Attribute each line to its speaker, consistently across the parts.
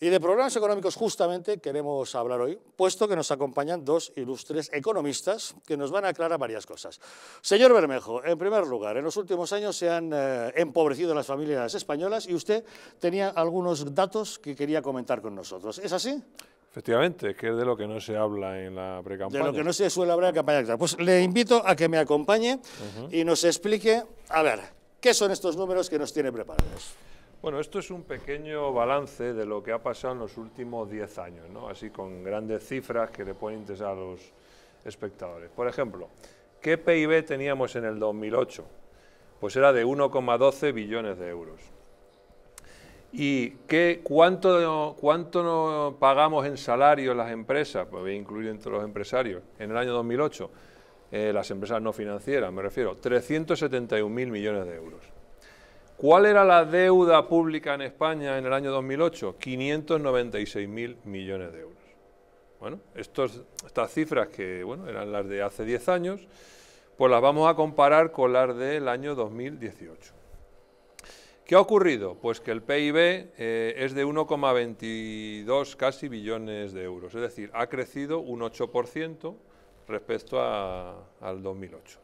Speaker 1: Y de programas económicos justamente queremos hablar hoy, puesto que nos acompañan dos ilustres economistas que nos van a aclarar varias cosas. Señor Bermejo, en primer lugar, en los últimos años se han eh, empobrecido las familias españolas y usted tenía algunos datos que quería comentar con nosotros. ¿Es así?
Speaker 2: Efectivamente, que es de lo que no se habla en la pre-campaña. De lo que no
Speaker 1: se suele hablar en campaña Pues le invito a que me acompañe y nos explique, a ver, ¿qué son estos números que nos tiene preparados?
Speaker 2: Bueno, esto es un pequeño balance de lo que ha pasado en los últimos 10 años, ¿no? así con grandes cifras que le pueden interesar a los espectadores. Por ejemplo, ¿qué PIB teníamos en el 2008? Pues era de 1,12 billones de euros. ¿Y qué, cuánto, cuánto pagamos en salario las empresas? Pues voy a incluir entre los empresarios. En el año 2008, eh, las empresas no financieras, me refiero, 371.000 millones de euros. ¿Cuál era la deuda pública en España en el año 2008? 596.000 millones de euros. Bueno, estas cifras que bueno, eran las de hace 10 años, pues las vamos a comparar con las del año 2018. ¿Qué ha ocurrido? Pues que el PIB eh, es de 1,22 casi billones de euros, es decir, ha crecido un 8% respecto al 2008.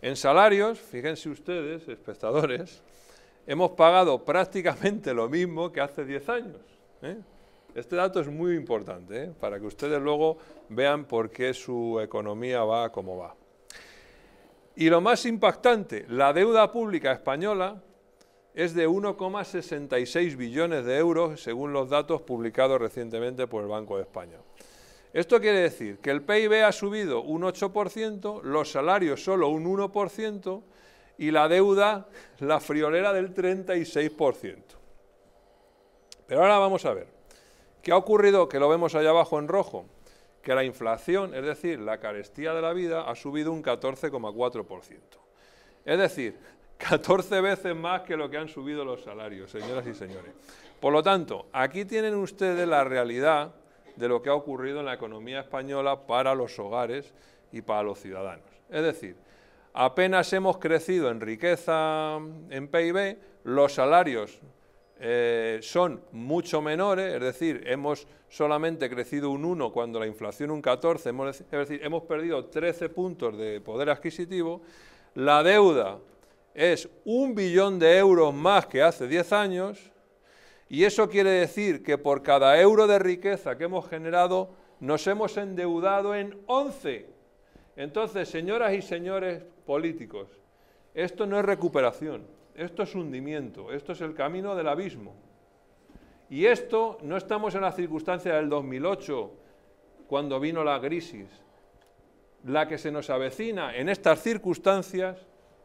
Speaker 2: En salarios, fíjense ustedes, espectadores, hemos pagado prácticamente lo mismo que hace 10 años. ¿eh? Este dato es muy importante ¿eh? para que ustedes luego vean por qué su economía va como va. Y lo más impactante, la deuda pública española es de 1,66 billones de euros, según los datos publicados recientemente por el Banco de España. Esto quiere decir que el PIB ha subido un 8%, los salarios solo un 1%, y la deuda, la friolera del 36%. Pero ahora vamos a ver, ¿qué ha ocurrido? Que lo vemos allá abajo en rojo, que la inflación, es decir, la carestía de la vida, ha subido un 14,4%. Es decir, 14 veces más que lo que han subido los salarios, señoras y señores. Por lo tanto, aquí tienen ustedes la realidad de lo que ha ocurrido en la economía española para los hogares y para los ciudadanos. Es decir, apenas hemos crecido en riqueza en PIB, los salarios eh, son mucho menores, es decir, hemos solamente crecido un 1 cuando la inflación un 14, es decir, hemos perdido 13 puntos de poder adquisitivo, la deuda es un billón de euros más que hace 10 años, y eso quiere decir que por cada euro de riqueza que hemos generado, nos hemos endeudado en 11. Entonces, señoras y señores, políticos. Esto no es recuperación, esto es hundimiento, esto es el camino del abismo. Y esto no estamos en la circunstancia del 2008, cuando vino la crisis. La que se nos avecina en estas circunstancias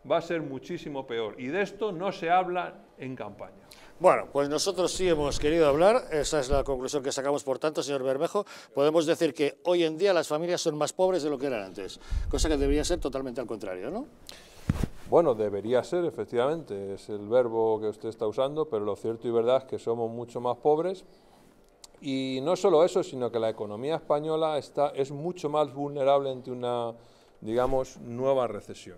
Speaker 2: va a ser muchísimo peor. Y de esto no se habla en campaña.
Speaker 1: Bueno, pues nosotros sí hemos querido hablar, esa es la conclusión que sacamos, por tanto, señor Bermejo, podemos decir que hoy en día las familias son más pobres de lo
Speaker 2: que eran antes, cosa que debería ser totalmente al contrario, ¿no? Bueno, debería ser, efectivamente, es el verbo que usted está usando, pero lo cierto y verdad es que somos mucho más pobres y no solo eso, sino que la economía española está, es mucho más vulnerable ante una, digamos, nueva recesión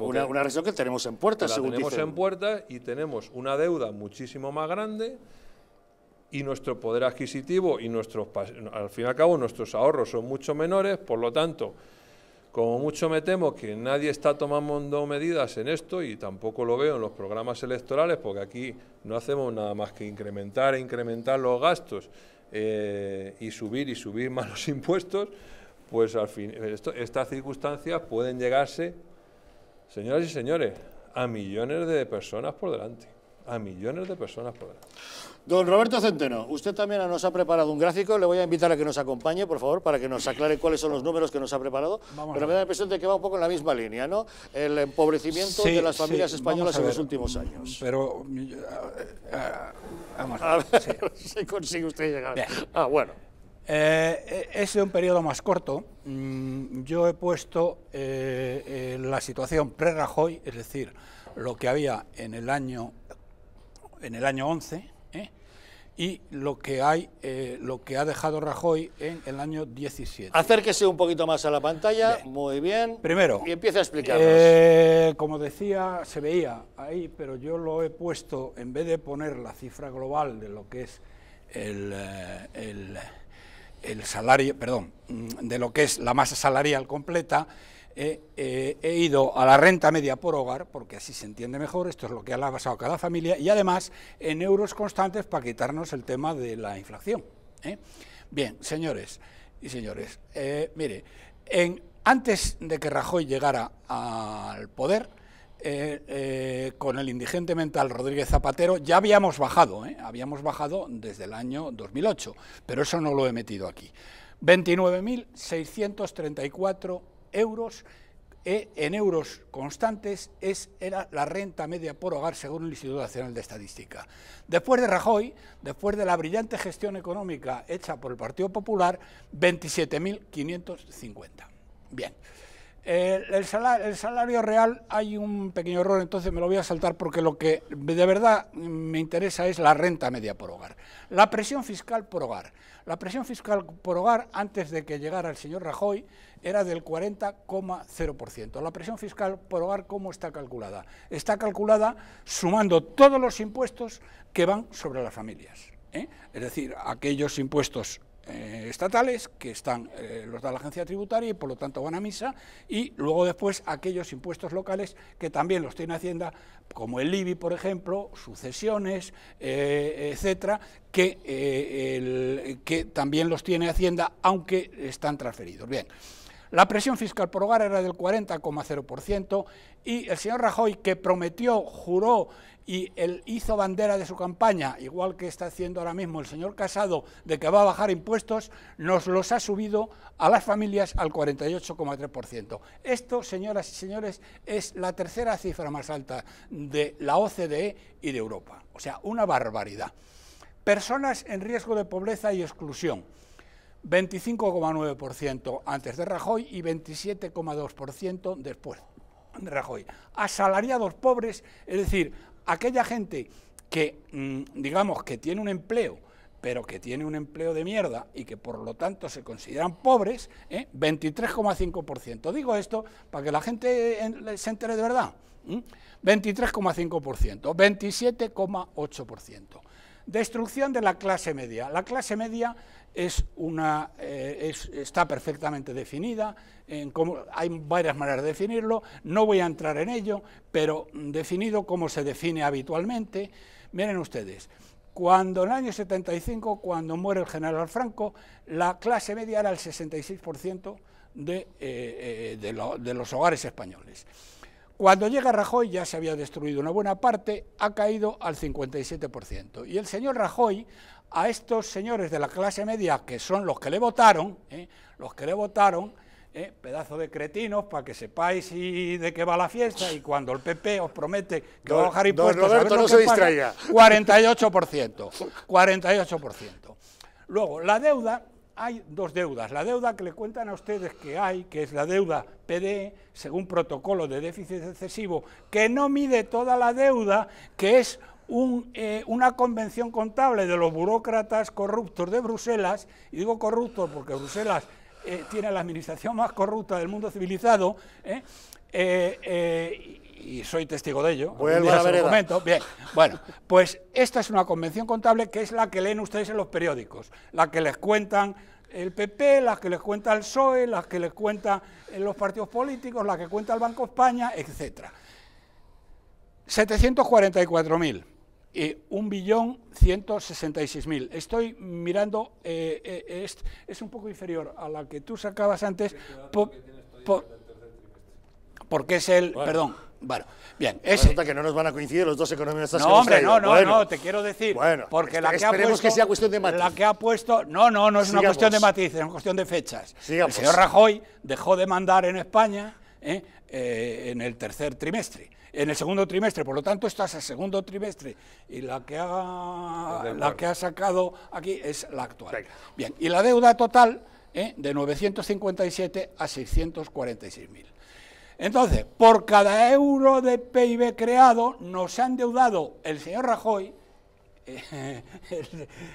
Speaker 2: una, región que tenemos en puerta, la tenemos en puerta y tenemos una deuda muchísimo más grande y nuestro poder adquisitivo y nuestros, al fin y al cabo, nuestros ahorros son mucho menores, por lo tanto, como mucho me temo que nadie está tomando medidas en esto y tampoco lo veo en los programas electorales, porque aquí no hacemos nada más que incrementar e incrementar los gastos eh, y subir y subir más los impuestos, pues al fin, estas circunstancias pueden llegarse Señoras y señores, a millones de personas por delante. A millones de personas por delante. Don Roberto Centeno,
Speaker 1: usted también nos ha preparado un gráfico. Le voy a invitar a que nos acompañe, por favor, para que nos aclare cuáles son los números que nos ha preparado. Pero me da la impresión de que va un poco en la misma línea, ¿no? El empobrecimiento de las familias españolas en los
Speaker 3: últimos años. Pero. a ver. si consigue usted llegar. Ah, bueno. Eh, e, es un periodo más corto. Mm, yo he puesto eh, eh, la situación pre-Rajoy, es decir, lo que había en el año, en el año 11 y lo que, hay, lo que ha dejado Rajoy en el año 17. Acérquese un poquito
Speaker 1: más a la pantalla, muy bien. Primero. Y empieza a explicarnos.
Speaker 3: como decía, se veía ahí, pero yo lo he puesto, en vez de poner la cifra global de lo que es el el salario, perdón, de lo que es la masa salarial completa, eh, eh, he ido a la renta media por hogar, porque así se entiende mejor, esto es lo que ha basado cada familia, y además en euros constantes para quitarnos el tema de la inflación. ¿eh? Bien, señores y señores, mire, en, antes de que Rajoy llegara al poder, eh, eh, con el indigente mental Rodríguez Zapatero, ya habíamos bajado, ¿eh? habíamos bajado desde el año 2008, pero eso no lo he metido aquí. 29.634 euros en euros constantes es, era la renta media por hogar según el Instituto Nacional de Estadística. Después de Rajoy, después de la brillante gestión económica hecha por el Partido Popular, 27.550. Bien el, salario, real hay un pequeño error, entonces me lo voy a saltar porque lo que de verdad me interesa es la renta media por hogar. La presión fiscal por hogar. La presión fiscal por hogar, antes de que llegara el señor Rajoy, era del 40,0%. La presión fiscal por hogar, ¿cómo está calculada? Está calculada sumando todos los impuestos que van sobre las familias. ¿eh? Es decir, aquellos impuestos eh, estatales, que están eh, los da la agencia tributaria y por lo tanto van a misa, y luego después aquellos impuestos locales que también los tiene Hacienda, como el IBI, por ejemplo, sucesiones, eh, etcétera, que, que también los tiene Hacienda, aunque están transferidos. Bien. La presión fiscal por hogar era del 40,0% y el señor Rajoy, que prometió, juró y hizo bandera de su campaña, igual que está haciendo ahora mismo el señor Casado, de que va a bajar impuestos, nos los ha subido a las familias al 48,3%. Esto, señoras y señores, es la tercera cifra más alta de la OCDE y de Europa. O sea, una barbaridad. Personas en riesgo de pobreza y exclusión. 25,9% antes de Rajoy y 27,2% después de Rajoy. Asalariados pobres, es decir, aquella gente que, mm, digamos, que tiene un empleo, pero que tiene un empleo de mierda y que por lo tanto se consideran pobres, 23,5%. ¿eh? Digo esto para que la gente se entere de verdad. 23,5%, 27,8%. Destrucción de la clase media. La clase media es una, eh, está perfectamente definida, hay varias maneras de definirlo, no voy a entrar en ello, pero definido como se define habitualmente, miren ustedes, cuando en el año 75, cuando muere el general Franco, la clase media era el 66% de, eh, eh, de los hogares españoles. Cuando llega Rajoy ya se había destruido una buena parte, ha caído al 57%. Y el señor Rajoy a estos señores de la clase media, que son los que le votaron, ¿eh? los que le votaron, ¿eh? pedazo de cretinos, para que sepáis y de qué va la fiesta, y cuando el PP os promete que va a bajar impuestos, 48%, 48%. Luego, la deuda, hay dos deudas. La deuda que le cuentan a ustedes que hay, que es la deuda PDE, según protocolo de déficit excesivo, que no mide toda la deuda, que es eh, una convención contable de los burócratas corruptos de Bruselas, y digo corruptos porque Bruselas eh, tiene la administración más corrupta del mundo civilizado, eh, y soy testigo de ello. Vuelvo a la momento. Bien, bueno, pues esta es una convención contable que es la que leen ustedes en los periódicos, la que les cuentan el PP, las que les cuenta el PSOE, las que les cuenta los partidos políticos, la que cuenta el Banco España, etcétera. 744.000. Eh, un billón Estoy mirando, eh, eh, es, un poco inferior a la que tú sacabas antes, porque es el, perdón, bueno, bien. Es que
Speaker 1: no nos van a coincidir los dos economistas. No, hombre, no, no, no,
Speaker 3: te quiero decir. porque la que ha puesto, La que ha puesto, no, no, no es una cuestión de matices, es una cuestión de fechas. El señor Rajoy dejó de mandar en España en el tercer trimestre en el segundo trimestre. Por lo tanto, estás al segundo trimestre y la que ha, la que ha sacado aquí es la actual. Bien, y la deuda total ¿eh? de 957 a 646.000. Entonces, por cada euro de PIB creado, nos ha endeudado el señor Rajoy, eh,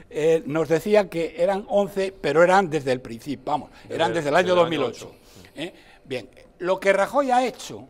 Speaker 3: eh, nos decía que eran 11, pero eran desde el principio, vamos, eran desde el año 2008. Bien, lo que Rajoy ha hecho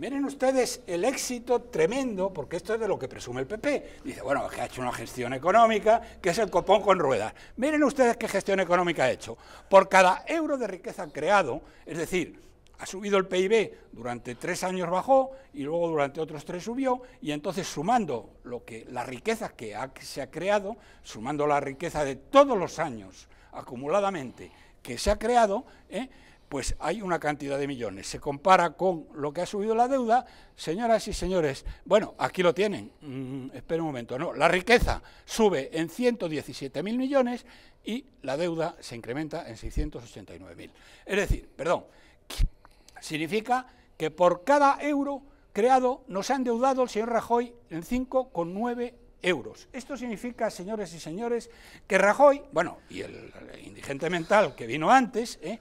Speaker 3: Miren ustedes el éxito tremendo, porque esto es de lo que presume el PP. Dice, bueno, que ha hecho una gestión económica, que es el copón con ruedas. Miren ustedes qué gestión económica ha hecho. Por cada euro de riqueza creado, es decir, ha subido el PIB, durante tres años bajó y luego durante otros tres subió, y entonces sumando lo que, la riqueza que se ha creado, sumando la riqueza de todos los años acumuladamente que se ha creado, ¿eh? pues hay una cantidad de millones. Se compara con lo que ha subido la deuda, señoras y señores, bueno, aquí lo tienen, mm, espera un momento, no, la riqueza sube en 117.000 millones y la deuda se incrementa en 689.000. Es decir, perdón, significa que por cada euro creado nos ha endeudado el señor Rajoy en 5,9 euros. Esto significa, señores y señores, que Rajoy, bueno, y el, el indigente mental que vino antes, ¿eh?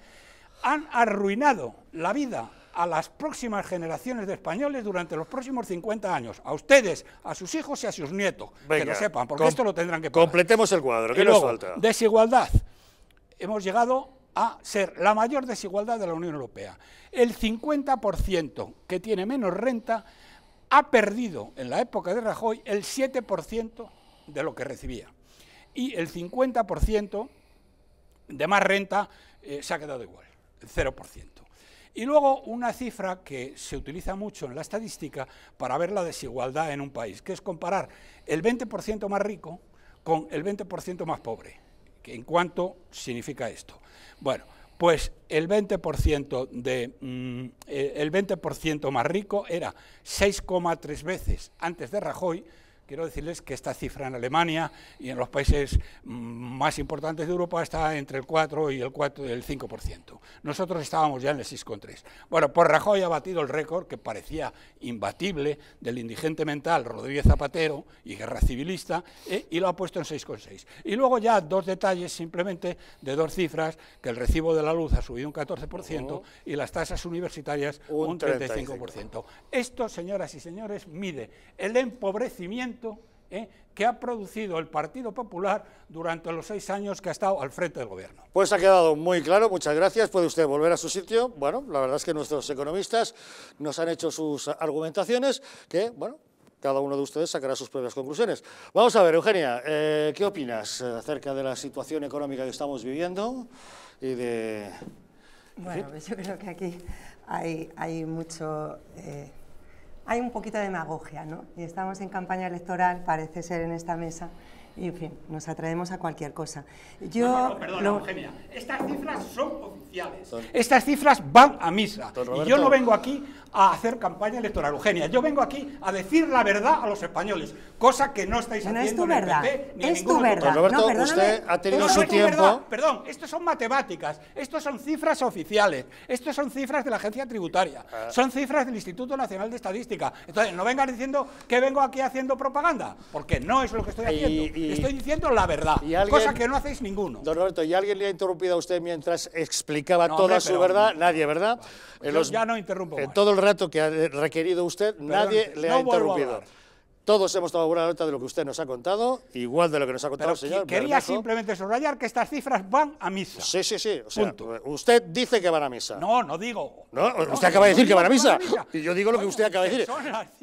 Speaker 3: han arruinado la vida a las próximas generaciones de españoles durante los próximos 50 años. A ustedes, a sus hijos y a sus nietos. que lo sepan, porque esto lo tendrán que pagar.
Speaker 1: Completemos el cuadro. ¿Qué nos falta?
Speaker 3: Desigualdad. Hemos llegado a ser la mayor desigualdad de la Unión Europea. El 50% que tiene menos renta ha perdido en la época de Rajoy el 7% de lo que recibía. Y el 50% de más renta eh, se ha quedado igual. 0%. Y luego una cifra que se utiliza mucho en la estadística para ver la desigualdad en un país, que es comparar el 20% más rico con el 20% más pobre. ¿En cuánto significa esto? Bueno, pues el 20%, de, mm, eh, el 20 más rico era 6,3 veces antes de Rajoy Quiero decirles que esta cifra en Alemania y en los países mm, más importantes de Europa está entre el 4 y el, 4, 5%. Nosotros estábamos ya en el 6,3%. Bueno, pues Rajoy ha batido el récord que parecía imbatible del indigente mental Rodríguez Zapatero y guerra civilista eh, y lo ha puesto en 6,6%. Y luego ya dos detalles simplemente de dos cifras, que el recibo de la luz ha subido un 14% y las tasas universitarias un, 35%. Esto, señoras y señores, mide el empobrecimiento ¿eh? que ha producido el Partido Popular durante los seis años que ha estado al frente del gobierno.
Speaker 1: Pues ha quedado muy claro, muchas gracias. Puede usted volver a su sitio. Bueno, la verdad es que nuestros economistas nos han hecho sus argumentaciones que, bueno, cada uno de ustedes sacará sus propias conclusiones. Vamos a ver, Eugenia, eh, ¿qué opinas acerca de la situación económica que estamos viviendo y de...
Speaker 4: Bueno, pues yo creo que aquí hay, hay mucho... Eh, hay un poquito de demagogia, ¿no? Y estamos en campaña electoral, parece ser en esta mesa, y en fin, nos atraemos a cualquier cosa. Yo, Eugenia,
Speaker 3: estas cifras son oficiales. Estas cifras van a misa. Y yo no vengo aquí a hacer campaña electoral, Eugenia, yo vengo aquí a decir la verdad a los españoles cosa que no estáis haciendo no en verdad. PP, ni es verdad. Roberto, usted ha tenido su tiempo. Perdón, esto son matemáticas, esto son cifras oficiales, esto son cifras de la agencia tributaria, ah. son cifras del Instituto Nacional de Estadística. Entonces, no vengas diciendo que vengo aquí haciendo propaganda, porque no es lo que estoy haciendo. estoy diciendo la verdad,
Speaker 1: cosa que no hacéis ninguno. Don Roberto, ¿y alguien le ha interrumpido a usted mientras explicaba toda su verdad? Nadie, ¿verdad? En los, ya no interrumpo. En todo el rato que ha requerido usted, nadie le ha interrumpido. Todos hemos tomado buena nota de lo que usted nos ha contado, igual de lo que nos ha contado el señor. Quería
Speaker 3: simplemente subrayar que estas cifras van a misa. Sí, sí, sí.
Speaker 1: Usted dice que van a misa. No, no digo. No, usted acaba de decir que van a misa. Y yo digo lo que usted acaba de decir.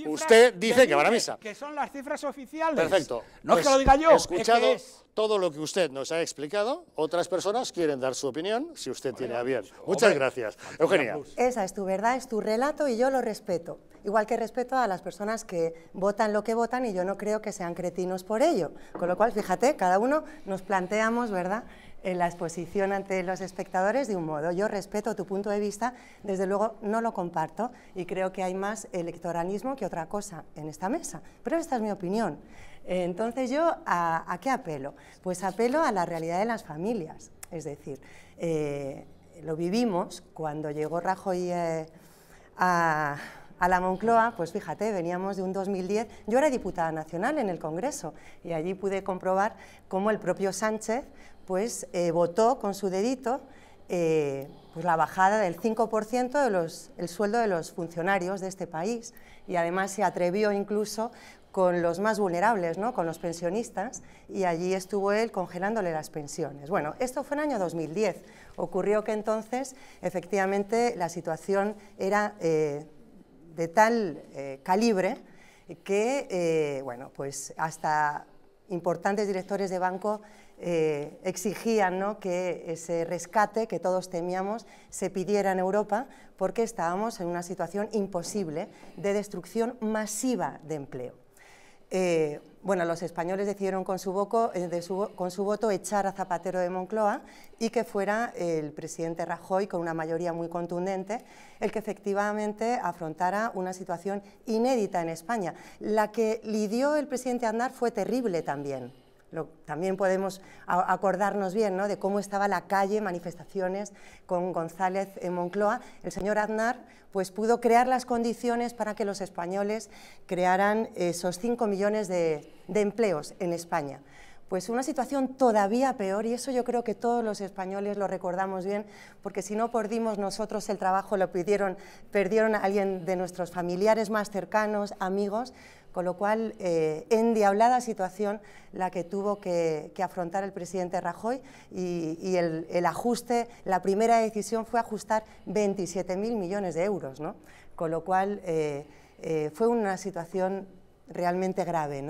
Speaker 1: Usted dice que, van a misa.
Speaker 3: Que son las cifras oficiales. Perfecto. No es que lo pues, diga yo. He escuchado
Speaker 1: todo lo que usted nos ha explicado. Otras personas quieren dar su opinión, si usted tiene a bien. Muchas gracias. Eugenia.
Speaker 4: Esa es tu verdad, es tu relato y yo lo respeto. Igual que respeto a las personas que votan lo que votan y yo no creo que sean cretinos por ello. Con lo cual, fíjate, cada uno nos planteamos, ¿verdad?, en eh, la exposición ante los espectadores de un modo. Yo respeto tu punto de vista, desde luego no lo comparto y creo que hay más electoralismo que otra cosa en esta mesa, pero esta es mi opinión. Eh, entonces yo, ¿a, qué apelo? Pues apelo a la realidad de las familias, es decir, eh, lo vivimos cuando llegó Rajoy a a la Moncloa, pues fíjate, veníamos de un 2010, yo era diputada nacional en el Congreso y allí pude comprobar cómo el propio Sánchez pues eh, votó con su dedito eh, pues la bajada del 5% del sueldo de los funcionarios de este país y además se atrevió incluso con los más vulnerables, ¿no? con los pensionistas, y allí estuvo él congelándole las pensiones. Bueno, esto fue en el año 2010. Ocurrió que entonces, efectivamente, la situación era eh, de tal eh, calibre que, eh, bueno, pues hasta importantes directores de banco eh, exigían que ese rescate que todos temíamos se pidiera en Europa porque estábamos en una situación imposible de destrucción masiva de empleo. Eh, bueno, los españoles decidieron eh, con su, voto echar a Zapatero de Moncloa y que fuera el presidente Rajoy, con una mayoría muy contundente, el que efectivamente afrontara una situación inédita en España. La que lidió el presidente Aznar fue terrible también también podemos acordarnos bien ¿no? de cómo estaba la calle, manifestaciones con González en Moncloa. El señor Aznar pues, pudo crear las condiciones para que los españoles crearan esos 5 millones de, de empleos en España pues una situación todavía peor y eso yo creo que todos los españoles lo recordamos bien, porque si no perdimos nosotros el trabajo, lo pidieron, perdieron a alguien de nuestros familiares más cercanos, amigos, con lo cual, eh, endiablada situación la que tuvo que, afrontar el presidente Rajoy y, el, ajuste, la primera decisión fue ajustar 27.000 millones de euros, Con lo cual, eh, eh, fue una situación realmente grave,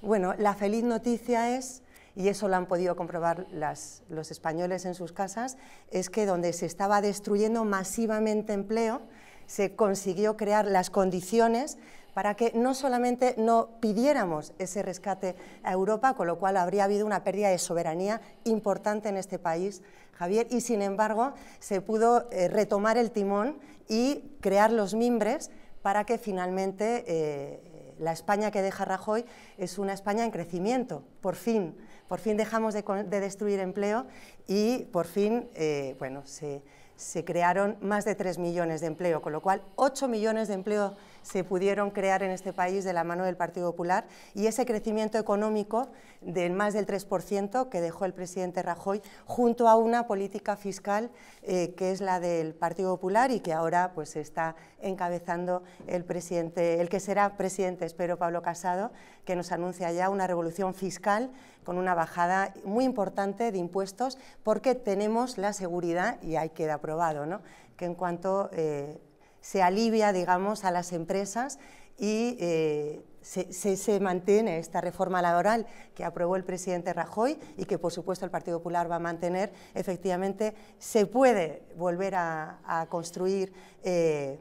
Speaker 4: Bueno, la feliz noticia es y eso lo han podido comprobar los españoles en sus casas, es que donde se estaba destruyendo masivamente empleo, se consiguió crear las condiciones para que no solamente no pidiéramos ese rescate a Europa, con lo cual habría habido una pérdida de soberanía importante en este país, Javier, y sin embargo se pudo eh, retomar el timón y crear los mimbres para que finalmente eh, la España que deja Rajoy es una España en crecimiento, por fin. Por fin dejamos de, destruir empleo y por fin eh, bueno, se, se crearon más de 3 millones de empleo, con lo cual 8 millones de empleo se pudieron crear en este país de la mano del Partido Popular y ese crecimiento económico del más del 3% que dejó el presidente Rajoy junto a una política fiscal eh, que es la del Partido Popular y que ahora pues está encabezando el presidente, el que será presidente, espero, Pablo Casado, que nos anuncia ya una revolución fiscal con una bajada muy importante de impuestos porque tenemos la seguridad, y ahí queda aprobado, ¿no? que en cuanto eh, se alivia, digamos, a las empresas y eh, se, mantiene esta reforma laboral que aprobó el presidente Rajoy y que, por supuesto, el Partido Popular va a mantener. Efectivamente, se puede volver a, construir. Eh,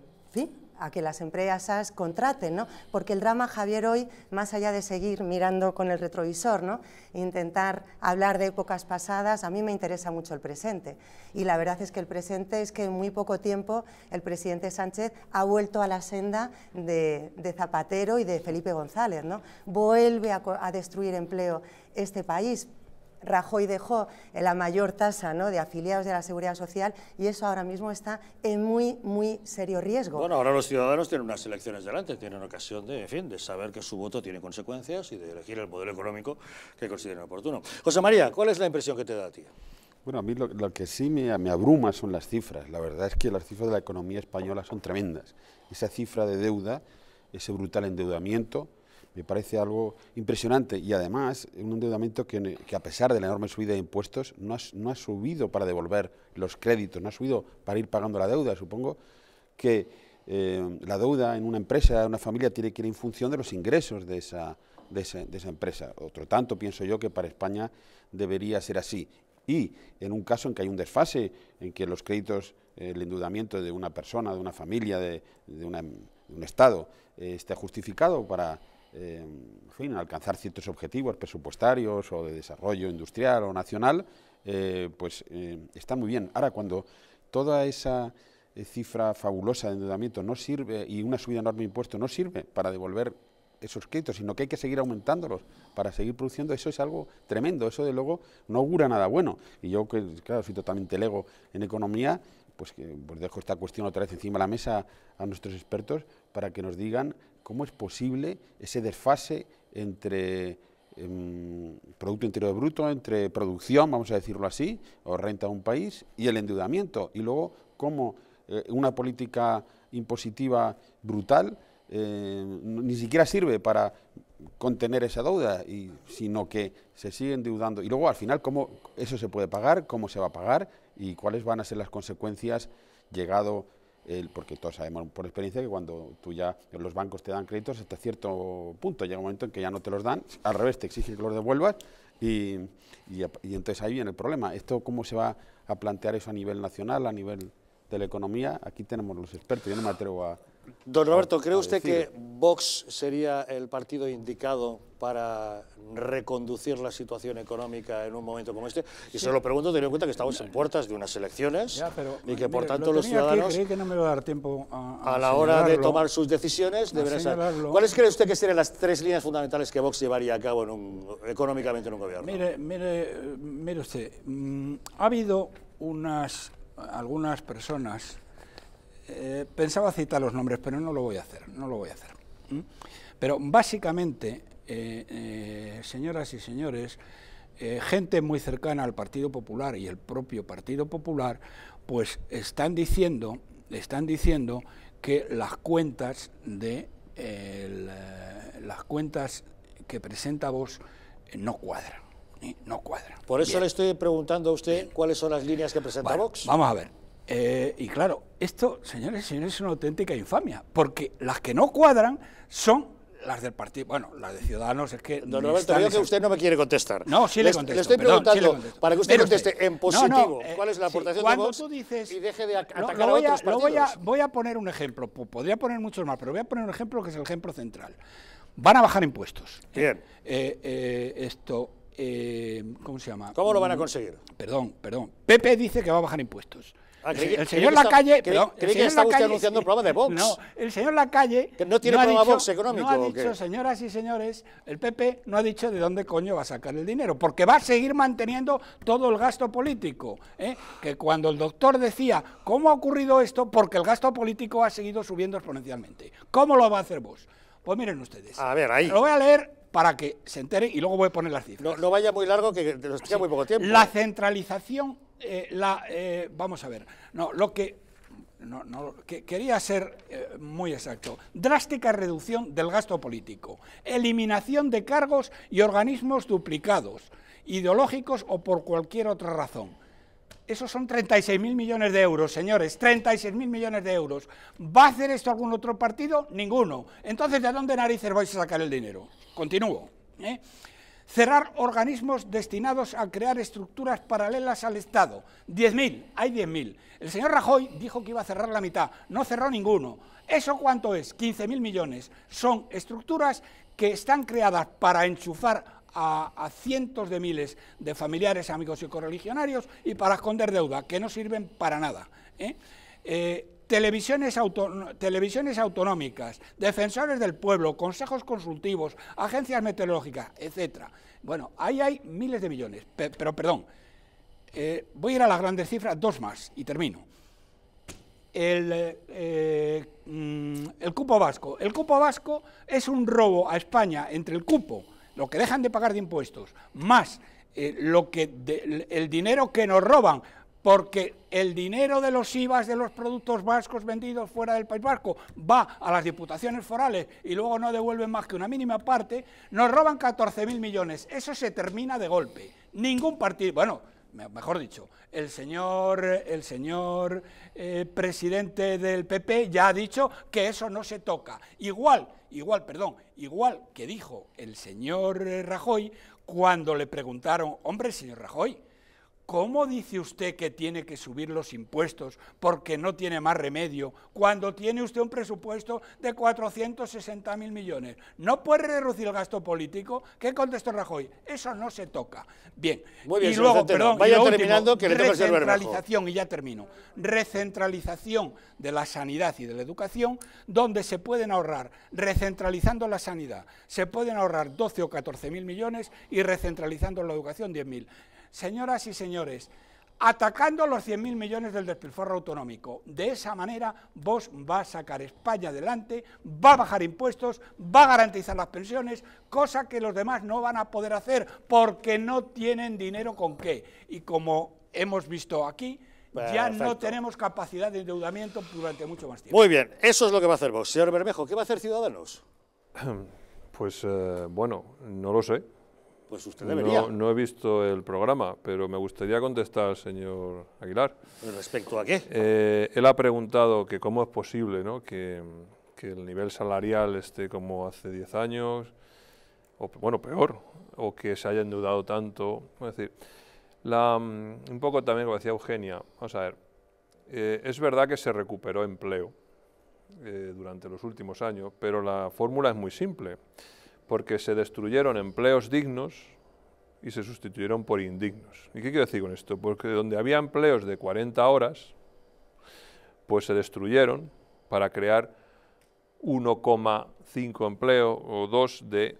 Speaker 4: a que las empresas contraten, ¿no? Porque el drama, Javier, hoy, más allá de seguir mirando con el retrovisor, ¿no? E intentar hablar de épocas pasadas, a mí me interesa mucho el presente. Y la verdad es que el presente es que en muy poco tiempo el presidente Sánchez ha vuelto a la senda de, Zapatero y de Felipe González, ¿no? Vuelve a, a destruir empleo este país Rajoy dejó la mayor tasa de afiliados de la seguridad social y eso ahora mismo está en muy, muy serio riesgo. Bueno,
Speaker 1: ahora los ciudadanos tienen unas elecciones delante, tienen ocasión de, fin, de saber que su voto tiene consecuencias y de elegir el modelo económico que consideren oportuno. José María, ¿cuál es la impresión que te da a ti?
Speaker 5: Bueno, a mí lo, que sí me, abruma son las cifras. La verdad es que las cifras de la economía española son tremendas. Esa cifra de deuda, ese brutal endeudamiento, me parece algo impresionante y además un endeudamiento que, a pesar de la enorme subida de impuestos no ha, subido para devolver los créditos, no ha subido para ir pagando la deuda. Supongo que eh, la deuda en una empresa, en una familia, tiene que ir en función de los ingresos de esa, de esa, empresa. Otro tanto pienso yo que para España debería ser así y en un caso en que hay un desfase, en que los créditos, eh, el endeudamiento de una persona, de una familia, de, un Estado, eh, esté justificado para eh, fin, alcanzar ciertos objetivos presupuestarios o de desarrollo industrial o nacional, eh, pues eh, está muy bien. Ahora, cuando toda esa cifra fabulosa de endeudamiento no sirve y una subida enorme de impuestos no sirve para devolver esos créditos, sino que hay que seguir aumentándolos para seguir produciendo, eso es algo tremendo, eso de luego no augura nada bueno. Y yo, que claro, soy totalmente lego en economía, pues, que, pues dejo esta cuestión otra vez encima de la mesa a nuestros expertos para que nos digan ¿Cómo es posible ese desfase entre em, Producto Interior Bruto, entre producción, vamos a decirlo así, o renta de un país, y el endeudamiento? Y luego, ¿cómo eh, una política impositiva brutal eh, ni siquiera sirve para contener esa deuda, y, sino que se sigue endeudando. Y luego, al final, cómo eso se puede pagar, cómo se va a pagar y cuáles van a ser las consecuencias llegado porque todos sabemos por experiencia que cuando tú ya los bancos te dan créditos hasta cierto punto, llega un momento en que ya no te los dan, al revés te exigen que los devuelvas y, y entonces ahí viene el problema. ¿Esto cómo se va a plantear eso a nivel nacional, a nivel de la economía? Aquí tenemos los expertos, yo no me atrevo a Don Roberto, ¿cree usted que
Speaker 1: Vox sería el partido indicado para reconducir la situación económica en un momento como este? Y se lo pregunto teniendo en cuenta que estamos en puertas de unas elecciones y que por tanto los ciudadanos no
Speaker 3: a, dar a, la hora de tomar
Speaker 1: sus decisiones ¿Cuáles cree usted que serían las tres líneas fundamentales que Vox llevaría a cabo económicamente en un gobierno?
Speaker 3: Mire, mire, usted, mm, ha habido unas algunas personas eh, pensaba citar los nombres, pero no lo voy a hacer, no lo voy a hacer. Pero básicamente, eh, eh, señoras y señores, gente muy cercana al Partido Popular y el propio Partido Popular, pues están diciendo, están diciendo que las cuentas de las cuentas que presenta Vox no cuadran. No Por eso
Speaker 1: le estoy preguntando a usted cuáles son las líneas que presenta Vox. Vamos
Speaker 3: a ver. Eh, y claro, esto, señores y señores, es una auténtica infamia, porque las que no cuadran son las del partido, bueno, las de Ciudadanos es que... Don Roberto, veo que usted
Speaker 1: no me quiere contestar. No, sí le contesto. Le estoy preguntando para que usted conteste en positivo eh, cuál es la aportación de Vox dices, y deje de atacar voy a, otros partidos. voy, a,
Speaker 3: voy a poner un ejemplo, podría poner muchos más, pero voy a poner un ejemplo que es el ejemplo central. Van a bajar impuestos. Bien. Eh, esto, eh, ¿Cómo se llama? ¿Cómo lo van a mm, conseguir? Perdón, perdón. Pepe dice que va a bajar impuestos.
Speaker 4: Ah, el señor Lacalle, perdón,
Speaker 3: que está anunciando programa de Vox. No, el señor Lacalle que no tiene programa Vox económico. No ha dicho, señoras y señores, el PP no ha dicho de dónde coño va a sacar el dinero, porque va a seguir manteniendo todo el gasto político. ¿eh? Que cuando el doctor decía cómo ha ocurrido esto, porque el gasto político ha seguido subiendo exponencialmente. ¿Cómo lo va a hacer Vox? Pues miren ustedes. A ver, ahí. Lo voy a leer para que se enteren y luego voy a poner las cifras. No, vaya muy largo que nos queda muy poco tiempo. La ¿eh? centralización, eh, la, eh, vamos a ver, no, lo que, quería ser muy exacto, drástica reducción del gasto político, eliminación de cargos y organismos duplicados, ideológicos o por cualquier otra razón esos son 36.000 millones de euros, señores, 36.000 millones de euros. ¿Va a hacer esto algún otro partido? Ninguno. Entonces, ¿de dónde narices vais a sacar el dinero? Continúo. ¿eh? Cerrar organismos destinados a crear estructuras paralelas al Estado. 10.000, hay 10.000. El señor Rajoy dijo que iba a cerrar la mitad, no cerró ninguno. ¿Eso cuánto es? 15.000 millones. Son estructuras que están creadas para enchufar a, cientos de miles de familiares, amigos y correligionarios y para esconder deuda, que no sirven para nada. ¿eh? Eh, televisiones, autonómicas, defensores del pueblo, consejos consultivos, agencias meteorológicas, etcétera Bueno, ahí hay miles de millones, pero perdón, eh, voy a ir a las grandes cifras, dos más y termino. El, mm, el cupo vasco. El cupo vasco es un robo a España entre el cupo lo que dejan de pagar de impuestos, más eh, lo que el dinero que nos roban, porque el dinero de los IVAs de los productos vascos vendidos fuera del País Vasco va a las diputaciones forales y luego no devuelven más que una mínima parte, nos roban 14.000 millones. Eso se termina de golpe. Ningún partido, bueno, mejor dicho, el señor, el señor eh, presidente del PP ya ha dicho que eso no se toca. Igual igual, perdón, igual que dijo el señor Rajoy cuando le preguntaron, hombre, señor Rajoy, ¿Cómo dice usted que tiene que subir los impuestos porque no tiene más remedio cuando tiene usted un presupuesto de 460.000 millones? ¿No puede reducir el gasto político? ¿Qué contestó Rajoy? Eso no se toca. Bien. y luego, perdón, vaya y terminando que la recentralización y ya termino. Recentralización de la sanidad y de la educación, donde se pueden ahorrar recentralizando la sanidad, se pueden ahorrar 12 o 14.000 millones y recentralizando la educación 10.000 mil señoras y señores, atacando los 100.000 millones del despilfarro autonómico. De esa manera vos va a sacar España adelante, va a bajar impuestos, va a garantizar las pensiones, cosa que los demás no van a poder hacer porque no tienen dinero con qué. Y como hemos visto aquí, ya no tenemos capacidad de endeudamiento durante mucho más tiempo.
Speaker 1: Muy bien, eso es lo que va a hacer vos. Señor Bermejo, ¿qué va a hacer Ciudadanos?
Speaker 2: Pues eh, bueno, no lo sé. Pues no, he visto el programa, pero me gustaría contestar, al señor Aguilar. ¿Respecto a qué? Eh, él ha preguntado que cómo es posible que, el nivel salarial esté como hace 10 años, o bueno, peor, o que se haya endeudado tanto. Es decir, mm, un poco también lo decía Eugenia, vamos a ver, eh, es verdad que se recuperó empleo eh, durante los últimos años, pero la fórmula es muy simple porque se destruyeron empleos dignos y se sustituyeron por indignos. ¿Y qué quiero decir con esto? Porque donde había empleos de 40 horas, pues se destruyeron para crear 1,5 empleo o 2 de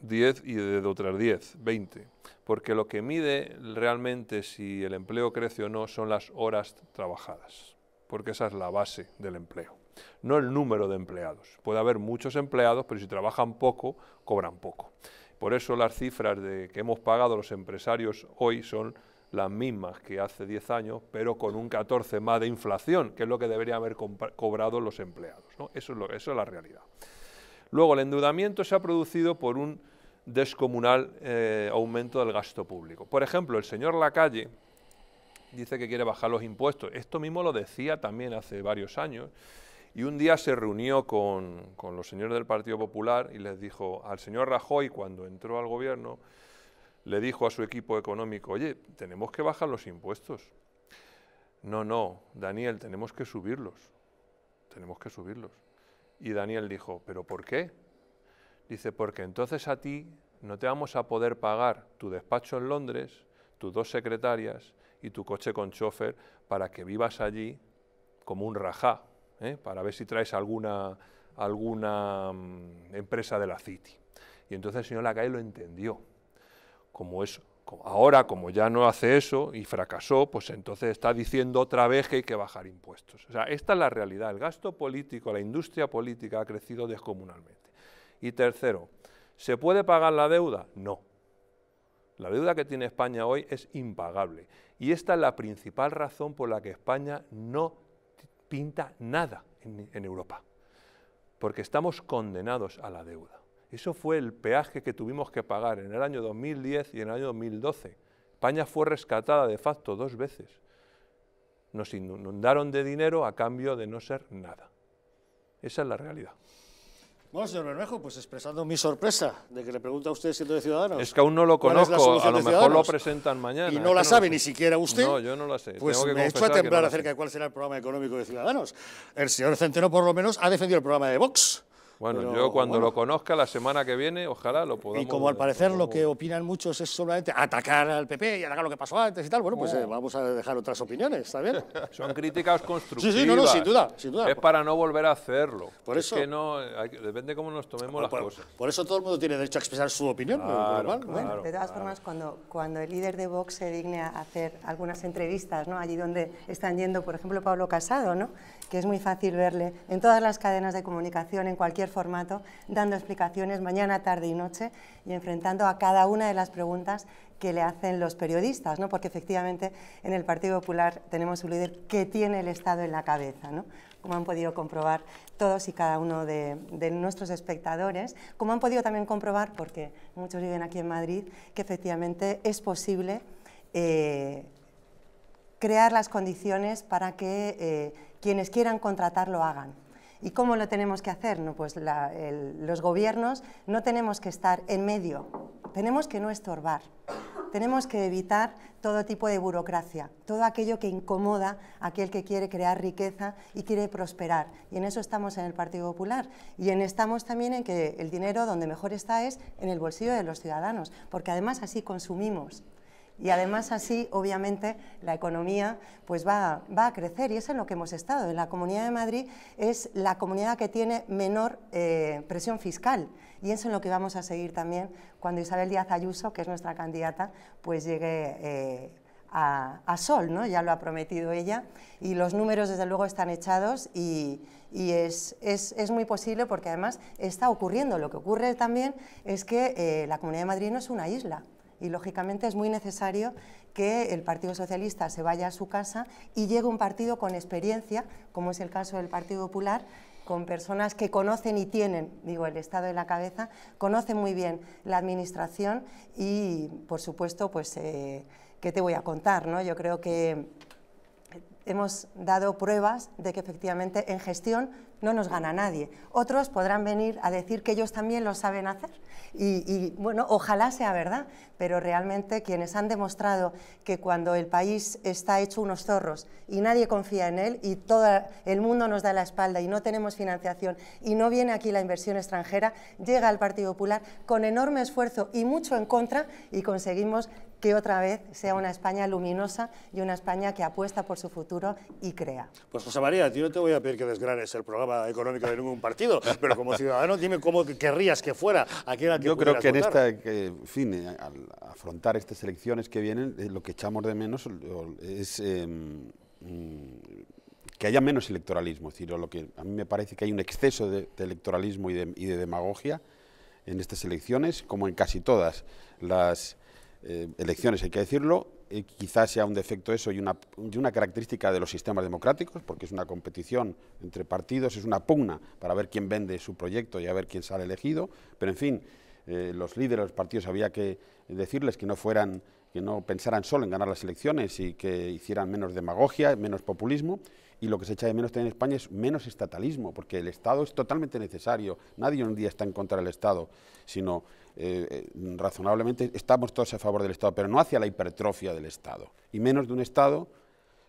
Speaker 2: 10 y de otras 10, 20. Porque lo que mide realmente si el empleo crece o no son las horas trabajadas, porque esa es la base del empleo no el número de empleados. Puede haber muchos empleados, pero si trabajan poco, cobran poco. Por eso las cifras de que hemos pagado los empresarios hoy son las mismas que hace 10 años, pero con un 14 más de inflación, que es lo que deberían haber cobrado los empleados. Eso, es la realidad. Luego, el endeudamiento se ha producido por un descomunal eh, aumento del gasto público. Por ejemplo, el señor Lacalle dice que quiere bajar los impuestos. Esto mismo lo decía también hace varios años y un día se reunió con, los señores del Partido Popular y les dijo al señor Rajoy, cuando entró al gobierno, le dijo a su equipo económico, oye, tenemos que bajar los impuestos. No, no, Daniel, tenemos que subirlos. Tenemos que subirlos. Y Daniel dijo, ¿pero por qué? Dice, porque entonces a ti no te vamos a poder pagar tu despacho en Londres, tus dos secretarias y tu coche con chofer para que vivas allí como un rajá ¿eh? para ver si traes alguna, alguna mm, empresa de la City. Y entonces el señor Lacalle lo entendió. Como es, ahora, como ya no hace eso y fracasó, pues entonces está diciendo otra vez que hay que bajar impuestos. O sea, esta es la realidad. El gasto político, la industria política ha crecido descomunalmente. Y tercero, ¿se puede pagar la deuda? No. La deuda que tiene España hoy es impagable. Y esta es la principal razón por la que España no pinta nada en, Europa, porque estamos condenados a la deuda. Eso fue el peaje que tuvimos que pagar en el año 2010 y en el año 2012. España fue rescatada de facto dos veces. Nos inundaron de dinero a cambio de no ser nada. Esa es la realidad.
Speaker 1: Bueno, señor Bermejo, pues expresando mi sorpresa de que le pregunta a usted siendo de Ciudadanos. Es que aún no lo conozco, a lo mejor lo presentan mañana. Y no la sabe ni siquiera usted. No, yo no la sé. Pues Tengo que me a temblar acerca de cuál será el programa económico de Ciudadanos. El señor Centeno, por lo menos, ha defendido el programa de Vox
Speaker 2: bueno, yo cuando lo conozca la semana que viene, ojalá lo podamos. Y como al parecer lo que
Speaker 1: opinan muchos es solamente atacar al PP y atacar lo que pasó antes y tal, bueno, pues eh, vamos a dejar otras opiniones, ¿está bien?
Speaker 2: Son críticas constructivas. Sí, sí, no, sin duda, sin duda. Es para no volver a hacerlo. Por eso. Es que no, depende cómo nos tomemos las por, cosas. Por eso todo el mundo tiene derecho a expresar su opinión.
Speaker 4: bueno. de todas formas, cuando, cuando el líder de Vox se digne a hacer algunas entrevistas, ¿no? Allí donde están yendo, por ejemplo, Pablo Casado, ¿no? Que es muy fácil verle en todas las cadenas de comunicación, en cualquier formato, dando explicaciones mañana, tarde y noche y enfrentando a cada una de las preguntas que le hacen los periodistas, porque efectivamente en el Partido Popular tenemos un líder que tiene el Estado en la cabeza, ¿no? como han podido comprobar todos y cada uno de, nuestros espectadores, como han podido también comprobar, porque muchos viven aquí en Madrid, que efectivamente es posible eh, crear las condiciones para que eh, quienes quieran contratar lo hagan. ¿Y cómo lo tenemos que hacer? pues los gobiernos no tenemos que estar en medio, tenemos que no estorbar, tenemos que evitar todo tipo de burocracia, todo aquello que incomoda a aquel que quiere crear riqueza y quiere prosperar. Y en eso estamos en el Partido Popular. Y en estamos también en que el dinero donde mejor está es en el bolsillo de los ciudadanos, porque además así consumimos. Y además así, obviamente, la economía pues va, a crecer y es en lo que hemos estado. En la Comunidad de Madrid es la comunidad que tiene menor eh, presión fiscal y eso es en lo que vamos a seguir también cuando Isabel Díaz Ayuso, que es nuestra candidata, pues llegue eh, a, Sol, ¿no? ya lo ha prometido ella, y los números desde luego están echados y, es, muy posible porque además está ocurriendo. Lo que ocurre también es que eh, la Comunidad de Madrid no es una isla, y lógicamente es muy necesario que el Partido Socialista se vaya a su casa y llegue un partido con experiencia, como es el caso del Partido Popular, con personas que conocen y tienen, digo, el Estado de la cabeza, conocen muy bien la Administración y, por supuesto, pues, eh, ¿qué te voy a contar? No? Yo creo que hemos dado pruebas de que efectivamente en gestión no nos gana nadie. Otros podrán venir a decir que ellos también lo saben hacer y, bueno, ojalá sea verdad, pero realmente quienes han demostrado que cuando el país está hecho unos zorros y nadie confía en él y todo el mundo nos da la espalda y no tenemos financiación y no viene aquí la inversión extranjera, llega al Partido Popular con enorme esfuerzo y mucho en contra y conseguimos que otra vez sea una España luminosa y una España que apuesta por su futuro y crea.
Speaker 1: Pues José María, yo no te voy a pedir que desgranes el programa económico de ningún partido, pero como ciudadano dime cómo querrías que fuera la que Yo creo que en esta,
Speaker 5: fin, eh, al afrontar estas elecciones que vienen, eh, lo que echamos de menos eh, es... Em, mm, que haya menos electoralismo, es decir, lo que a mí me parece que hay un exceso de, electoralismo y de, y de demagogia en estas elecciones, como en casi todas las eh, elecciones, hay que decirlo. Eh, quizás sea un defecto eso y una, característica de los sistemas democráticos, porque es una competición entre partidos, es una pugna para ver quién vende su proyecto y a ver quién sale elegido. Pero, en fin, eh, los líderes de los partidos había que decirles que no fueran que no pensaran solo en ganar las elecciones y que hicieran menos demagogia, menos populismo, y lo que se echa de menos también en España es menos estatalismo, porque el Estado es totalmente necesario. Nadie un día está en contra del Estado, sino eh, eh, razonablemente estamos todos a favor del Estado, pero no hacia la hipertrofia del Estado, y menos de un Estado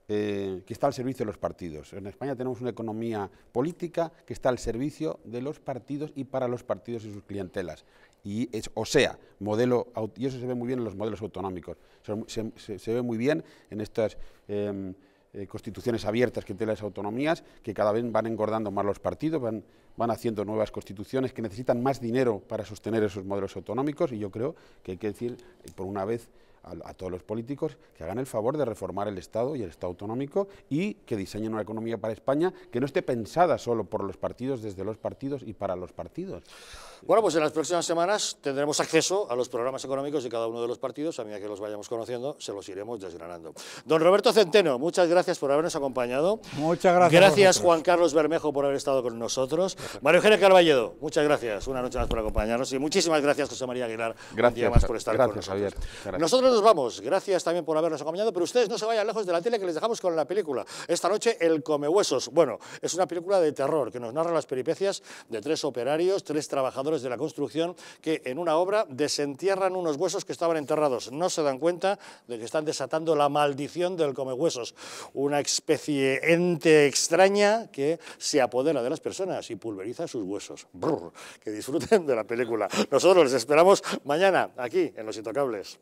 Speaker 5: eh, que está al servicio de los partidos. En España tenemos una economía política que está al servicio de los partidos y para los partidos y sus clientelas. Y o sea, modelo, y eso se ve muy bien en los modelos autonómicos, se ve muy bien en estas... Em, eh, constituciones abiertas que tienen las autonomías, que cada vez van engordando más los partidos, van, van haciendo nuevas constituciones que necesitan más dinero para sostener esos modelos autonómicos y yo creo que hay que decir, eh, por una vez, a, todos los políticos que hagan el favor de reformar el Estado y el Estado autonómico y que diseñen una economía para España que no esté pensada solo por los partidos, desde los partidos y para los partidos.
Speaker 1: Bueno, pues en las próximas semanas tendremos acceso a los programas económicos de cada uno de los partidos, a medida que los vayamos conociendo, se los iremos desgranando. Don Roberto Centeno, muchas gracias por habernos acompañado.
Speaker 3: Muchas gracias. Gracias
Speaker 1: Juan Carlos Bermejo por haber estado con nosotros. Mario Eugenia Carballedo, muchas gracias. Una noche más por acompañarnos y muchísimas gracias José María Aguilar.
Speaker 5: Gracias. por estar con nosotros. Javier, Nosotros
Speaker 1: vamos. Gracias también por habernos acompañado, pero ustedes no se vayan lejos de la tele que les dejamos con la película. Esta noche, El Comehuesos. Bueno, es una película de terror que nos narra las peripecias de tres operarios, tres trabajadores de la construcción que en una obra desentierran unos huesos que estaban enterrados. No se dan cuenta de que están desatando la maldición del Comehuesos, una especie ente extraña que se apodera de las personas y pulveriza sus huesos. Brr, que disfruten de la película. Nosotros les esperamos mañana aquí en Los Intocables.